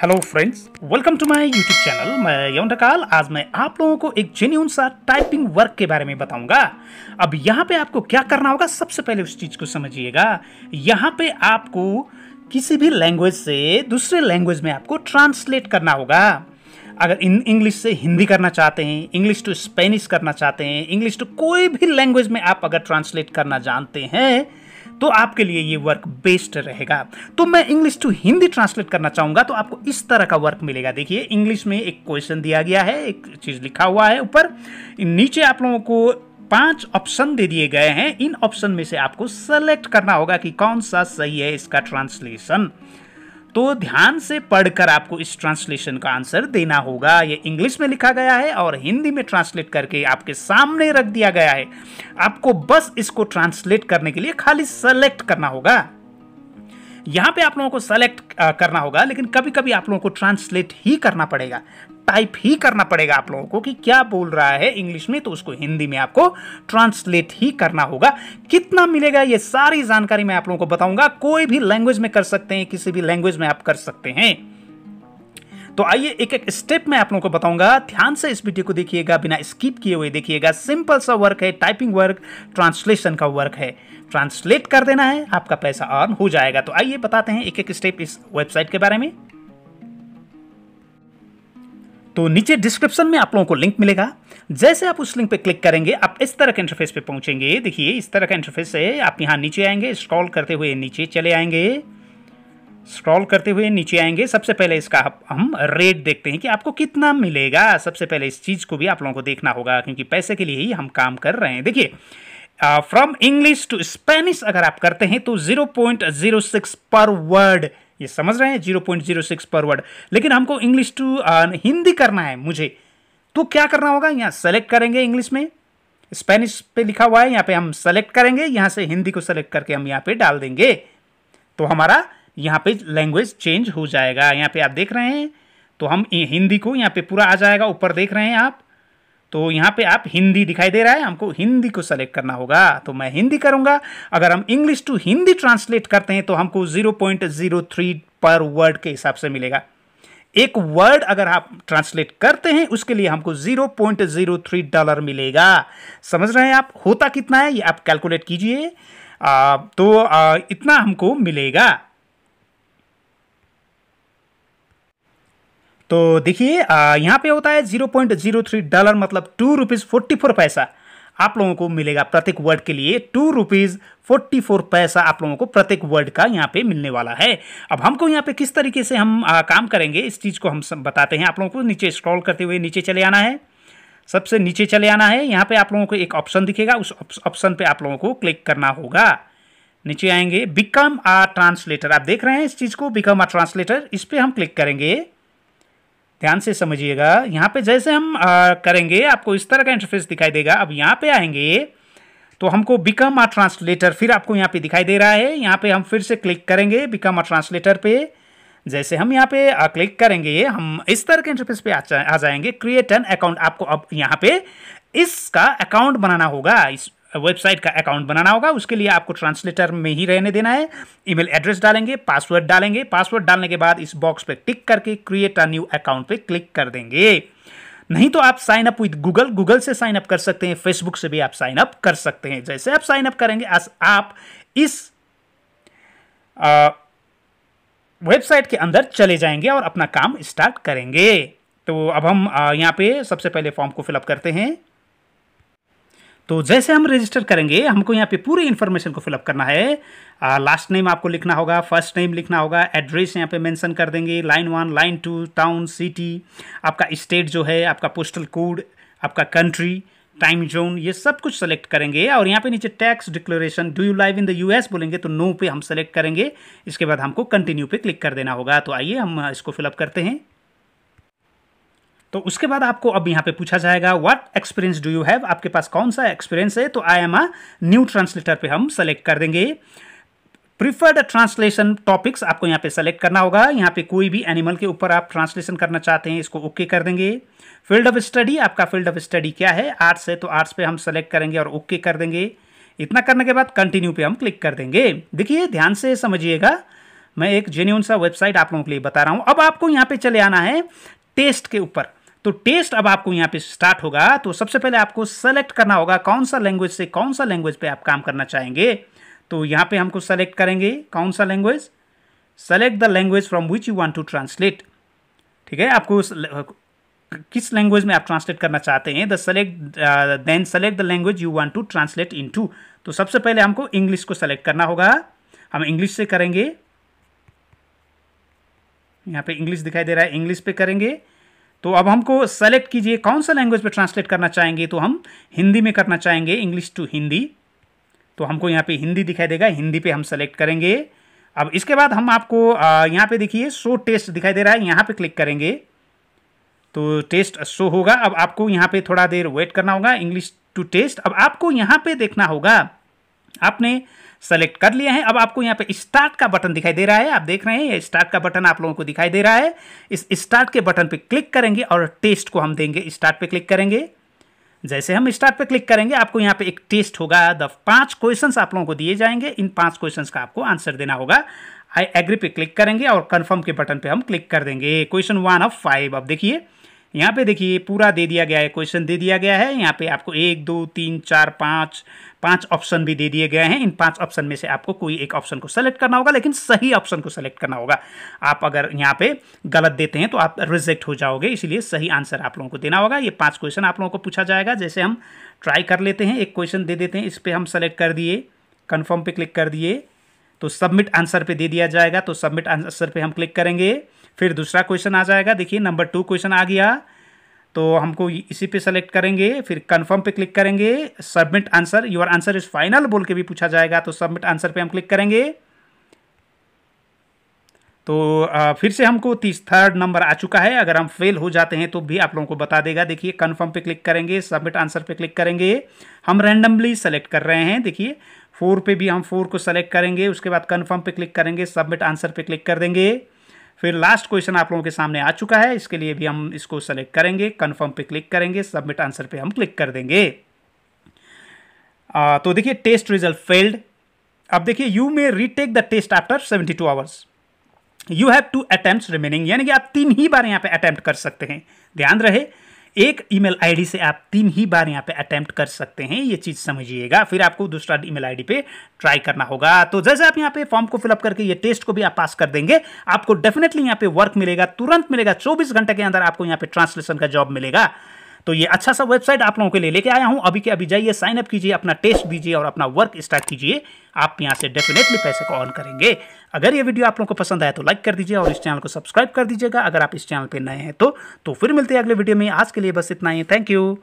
hello friends welcome to my YouTube channel मैं यौन ढकाल आज मैं आप लोगों को एक जेन्यून सा टाइपिंग वर्क के बारे में बताऊंगा अब यहाँ पे आपको क्या करना होगा सबसे पहले उस चीज़ को समझिएगा यहाँ पे आपको किसी भी लैंग्वेज से दूसरे लैंग्वेज में आपको ट्रांसलेट करना होगा अगर इन इंग्लिश से हिंदी करना चाहते हैं इंग्लिश टू स्पेनिश करना चाहते हैं इंग्लिश टू कोई भी लैंग्वेज में आप अगर ट्रांसलेट करना जानते हैं तो आपके लिए ये वर्क बेस्ट रहेगा तो मैं इंग्लिश टू हिंदी ट्रांसलेट करना चाहूंगा तो आपको इस तरह का वर्क मिलेगा देखिए इंग्लिश में एक क्वेश्चन दिया गया है एक चीज़ लिखा हुआ है ऊपर नीचे आप लोगों को पांच ऑप्शन दे दिए गए हैं इन ऑप्शन में से आपको सेलेक्ट करना होगा कि कौन सा सही है इसका ट्रांसलेशन तो ध्यान से पढ़कर आपको इस ट्रांसलेशन का आंसर देना होगा ये इंग्लिश में लिखा गया है और हिंदी में ट्रांसलेट करके आपके सामने रख दिया गया है आपको बस इसको ट्रांसलेट करने के लिए खाली सेलेक्ट करना होगा यहाँ पे आप लोगों को सेलेक्ट करना होगा लेकिन कभी कभी आप लोगों को ट्रांसलेट ही करना पड़ेगा टाइप ही करना पड़ेगा आप लोगों को कि क्या बोल रहा है इंग्लिश में तो उसको हिंदी में आपको ट्रांसलेट ही करना होगा कितना मिलेगा ये सारी जानकारी मैं आप लोगों को बताऊंगा कोई भी लैंग्वेज में कर सकते हैं किसी भी लैंग्वेज में आप कर सकते हैं तो आइए एक एक स्टेप में आप लोगों को बताऊंगा ध्यान से इस वीडियो को देखिएगा बिना स्किप किए हुए देखिएगा सिंपल सा वर्क है टाइपिंग वर्क ट्रांसलेशन का वर्क है ट्रांसलेट कर देना है आपका पैसा अर्न हो जाएगा तो आइए बताते हैं एक एक स्टेप इस वेबसाइट के बारे में तो नीचे डिस्क्रिप्शन में आप लोगों को लिंक मिलेगा जैसे आप उस लिंक पे क्लिक करेंगे आप इस तरह के इंटरफेस पे पहुंचेंगे देखिए इस तरह का इंटरफेस है आप यहाँ नीचे आएंगे स्क्रॉल करते हुए नीचे चले आएंगे स्क्रॉल करते हुए नीचे आएंगे सबसे पहले इसका हम रेट देखते हैं कि आपको कितना मिलेगा सबसे पहले इस चीज़ को भी आप लोगों को देखना होगा क्योंकि पैसे के लिए ही हम काम कर रहे हैं देखिए फ्रॉम इंग्लिश टू स्पेनिश अगर आप करते हैं तो 0.06 पर वर्ड ये समझ रहे हैं 0.06 पर वर्ड लेकिन हमको इंग्लिश टू हिंदी करना है मुझे तो क्या करना होगा यहाँ सेलेक्ट करेंगे इंग्लिश में स्पेनिश पे लिखा हुआ है यहाँ पे हम सेलेक्ट करेंगे यहाँ से हिंदी को सेलेक्ट करके हम यहाँ पे डाल देंगे तो हमारा यहाँ पे लैंग्वेज चेंज हो जाएगा यहाँ पे आप देख रहे हैं तो हम हिंदी को यहाँ पे पूरा आ जाएगा ऊपर देख रहे हैं आप तो यहाँ पे आप हिंदी दिखाई दे रहा है हमको हिंदी को सेलेक्ट करना होगा तो मैं हिंदी करूँगा अगर हम इंग्लिश टू हिंदी ट्रांसलेट करते हैं तो हमको zero point zero three per word के हिसाब से मिलेगा एक वर्ड अगर आप ट्रांसलेट करते हैं उसके लिए हमको 0.03 डॉलर मिलेगा समझ रहे हैं आप होता कितना है ये आप कैलकुलेट कीजिए तो आ, इतना हमको मिलेगा तो देखिए यहाँ पे होता है zero point zero three dollar मतलब टू रुपीज़ फोर्टी फोर पैसा आप लोगों को मिलेगा प्रत्येक वर्ड के लिए टू रुपीज़ फोर्टी फोर पैसा आप लोगों को प्रत्येक वर्ड का यहाँ पे मिलने वाला है अब हमको यहाँ पे किस तरीके से हम आ, काम करेंगे इस चीज़ को हम बताते हैं आप लोगों को नीचे स्क्रॉल करते हुए नीचे चले आना है सबसे नीचे चले आना है यहाँ पे आप लोगों को एक ऑप्शन दिखेगा उस ऑप्शन पे आप लोगों को क्लिक करना होगा नीचे आएंगे बिकम आ ट्रांसलेटर आप देख रहे हैं इस चीज़ को बिकम आ ट्रांसलेटर इस पर हम क्लिक करेंगे ध्यान से समझिएगा यहाँ पे जैसे हम आ, करेंगे आपको इस तरह का इंटरफेस दिखाई देगा अब यहाँ पे आएंगे तो हमको बिकम आ ट्रांसलेटर फिर आपको यहाँ पे दिखाई दे रहा है यहाँ पे हम फिर से क्लिक करेंगे बिकम आ ट्रांसलेटर पे जैसे हम यहाँ पे आ, क्लिक करेंगे हम इस तरह के इंटरफेस पे आ, आ जाएंगे क्रिएट एन अकाउंट आपको अब यहाँ पे इसका अकाउंट बनाना होगा इस वेबसाइट का अकाउंट बनाना होगा उसके लिए आपको ट्रांसलेटर में ही रहने देना है ईमेल एड्रेस डालेंगे पासवर्ड डालेंगे पासवर्ड डालने के बाद इस बॉक्स पर टिक करके क्रिएट अ न्यू अकाउंट पर क्लिक कर देंगे नहीं तो आप sign up with Google Google से साइन अप कर सकते हैं फेसबुक से भी आप साइन अप कर सकते हैं जैसे आप साइन अप करेंगे आस, आप इस वेबसाइट के अंदर चले जाएंगे और अपना काम स्टार्ट करेंगे तो अब हम यहाँ पे सबसे पहले फॉर्म को फिलअप करते हैं तो जैसे हम रजिस्टर करेंगे हमको यहाँ पे पूरी इन्फॉर्मेशन को फिलअप करना है लास्ट नेम आपको लिखना होगा फर्स्ट नेम लिखना होगा एड्रेस यहाँ पे मेंशन कर देंगे line one line two town city आपका स्टेट जो है आपका पोस्टल कोड आपका कंट्री टाइम जोन ये सब कुछ सेलेक्ट करेंगे और यहाँ पे नीचे tax declaration do you live in the US बोलेंगे तो नो पे हम सेलेक्ट करेंगे इसके बाद हमको कंटिन्यू पे क्लिक कर देना होगा तो आइए हम इसको फिलअप करते हैं तो उसके बाद आपको अब यहाँ पे पूछा जाएगा what experience do you have आपके पास कौन सा एक्सपीरियंस है तो I am a new translator पे हम सेलेक्ट कर देंगे प्रिफर्ड ट्रांसलेशन टॉपिक्स आपको यहाँ पे सेलेक्ट करना होगा यहाँ पे कोई भी एनिमल के ऊपर आप ट्रांसलेशन करना चाहते हैं इसको ओके okay कर देंगे फील्ड ऑफ स्टडी आपका फील्ड ऑफ स्टडी क्या है आर्ट्स है तो आर्ट्स पे हम सेलेक्ट करेंगे और ओके okay कर देंगे इतना करने के बाद कंटिन्यू पे हम क्लिक कर देंगे देखिए ध्यान से समझिएगा मैं एक जेन्यून सा वेबसाइट आप लोगों के लिए बता रहा हूँ अब आपको यहाँ पे चले आना है टेस्ट के ऊपर तो टेस्ट अब आपको यहाँ पे स्टार्ट होगा तो सबसे पहले आपको सेलेक्ट करना होगा कौन सा लैंग्वेज से कौन सा लैंग्वेज पे आप काम करना चाहेंगे तो यहाँ पे हमको सेलेक्ट करेंगे कौन सा language select the language from which you want to translate ठीक है आपको किस लैंग्वेज में आप ट्रांसलेट करना चाहते हैं the select then select the language you want to translate in तो सबसे पहले हमको इंग्लिश को सेलेक्ट करना होगा हम इंग्लिश से करेंगे यहाँ पे इंग्लिश दिखाई दे रहा है इंग्लिश पे करेंगे तो अब हमको सेलेक्ट कीजिए कौन सा लैंग्वेज पे ट्रांसलेट करना चाहेंगे तो हम हिंदी में करना चाहेंगे इंग्लिश टू हिंदी तो हमको यहाँ पे हिंदी दिखाई देगा हिंदी पे हम सेलेक्ट करेंगे अब इसके बाद हम आपको यहाँ पे देखिए शो टेस्ट दिखाई दे रहा है यहाँ पे क्लिक करेंगे तो टेस्ट शो होगा अब आपको यहाँ पे थोड़ा देर वेट करना होगा इंग्लिश टू टेस्ट अब आपको यहाँ पे देखना होगा आपने सेलेक्ट कर लिए हैं अब आपको यहाँ पे स्टार्ट का बटन दिखाई दे रहा है आप देख रहे हैं ये स्टार्ट का बटन आप लोगों को दिखाई दे रहा है इस स्टार्ट के बटन पे क्लिक करेंगे और टेस्ट को हम देंगे स्टार्ट पे क्लिक करेंगे जैसे हम स्टार्ट पे क्लिक करेंगे आपको यहाँ पे एक टेस्ट होगा द पांच क्वेश्चन आप लोगों को दिए जाएंगे इन पांच क्वेश्चन का आपको आंसर देना होगा आई एग्री पे क्लिक करेंगे और कन्फर्म के बटन पे हम क्लिक कर देंगे क्वेश्चन वन ऑफ फाइव अब देखिए यहाँ पे देखिए पूरा दे दिया गया है क्वेश्चन दे दिया गया है यहाँ पे आपको एक दो तीन चार पाँच पांच ऑप्शन भी दे दिए गए हैं इन पांच ऑप्शन में से आपको कोई एक ऑप्शन को सेलेक्ट करना होगा लेकिन सही ऑप्शन को सेलेक्ट करना होगा आप अगर यहाँ पे गलत देते हैं तो आप रिजेक्ट हो जाओगे इसलिए सही आंसर आप लोगों को देना होगा ये पांच क्वेश्चन आप लोगों को पूछा जाएगा जैसे हम ट्राई कर लेते हैं एक क्वेश्चन दे देते हैं इस पर हम सेलेक्ट कर दिए कन्फर्म पर क्लिक कर दिए तो सबमिट आंसर पर दे दिया जाएगा तो सबमिट आंसर पर हम क्लिक करेंगे फिर दूसरा क्वेश्चन आ जाएगा देखिए नंबर टू क्वेश्चन आ गया तो हमको इसी पे सेलेक्ट करेंगे फिर कंफर्म पे क्लिक करेंगे submit answer your answer is final बोल के भी पूछा जाएगा तो सबमिट आंसर पे हम क्लिक करेंगे तो फिर से हमको तीस थर्ड नंबर आ चुका है अगर हम फेल हो जाते हैं तो भी आप लोगों को बता देगा देखिए कन्फर्म पे क्लिक करेंगे सबमिट आंसर पे क्लिक करेंगे हम रैंडमली सेलेक्ट कर रहे हैं देखिए फोर पे भी हम फोर को सेलेक्ट करेंगे उसके बाद कन्फर्म पे क्लिक करेंगे सबमिट आंसर पे क्लिक कर देंगे फिर लास्ट क्वेश्चन आप लोगों के सामने आ चुका है इसके लिए भी हम इसको सेलेक्ट करेंगे कन्फर्म पे क्लिक करेंगे सबमिट आंसर पे हम क्लिक कर देंगे आ, तो देखिए टेस्ट रिजल्ट फेल्ड अब देखिए you may retake the test after seventy two hours you have two attempt remaining यानी कि आप तीन ही बार यहाँ पे अटैम्प्ट कर सकते हैं ध्यान रहे एक ईमेल आईडी से आप तीन ही बार यहाँ पे अटेम्प्ट कर सकते हैं ये चीज़ समझिएगा फिर आपको दूसरा ईमेल आईडी पे ट्राई करना होगा तो जैसे आप यहाँ पे फॉर्म को फिलअप करके ये टेस्ट को भी आप पास कर देंगे आपको डेफिनेटली यहाँ पे वर्क मिलेगा तुरंत मिलेगा चौबीस घंटे के अंदर आपको यहाँ पे ट्रांसलेशन का जॉब मिलेगा तो ये अच्छा सा वेबसाइट आप लोगों के लिए लेके आया हूँ अभी के अभी जाइए साइन अप कीजिए अपना टेस्ट दीजिए और अपना वर्क स्टार्ट कीजिए आप यहाँ से डेफिनेटली पैसे को ऑन करेंगे अगर ये वीडियो आप लोगों को पसंद आया तो लाइक कर दीजिए और इस चैनल को सब्सक्राइब कर दीजिएगा अगर आप इस चैनल पर नए हैं तो, तो फिर मिलते हैं अगले वीडियो में आज के लिए बस इतना ही थैंक यू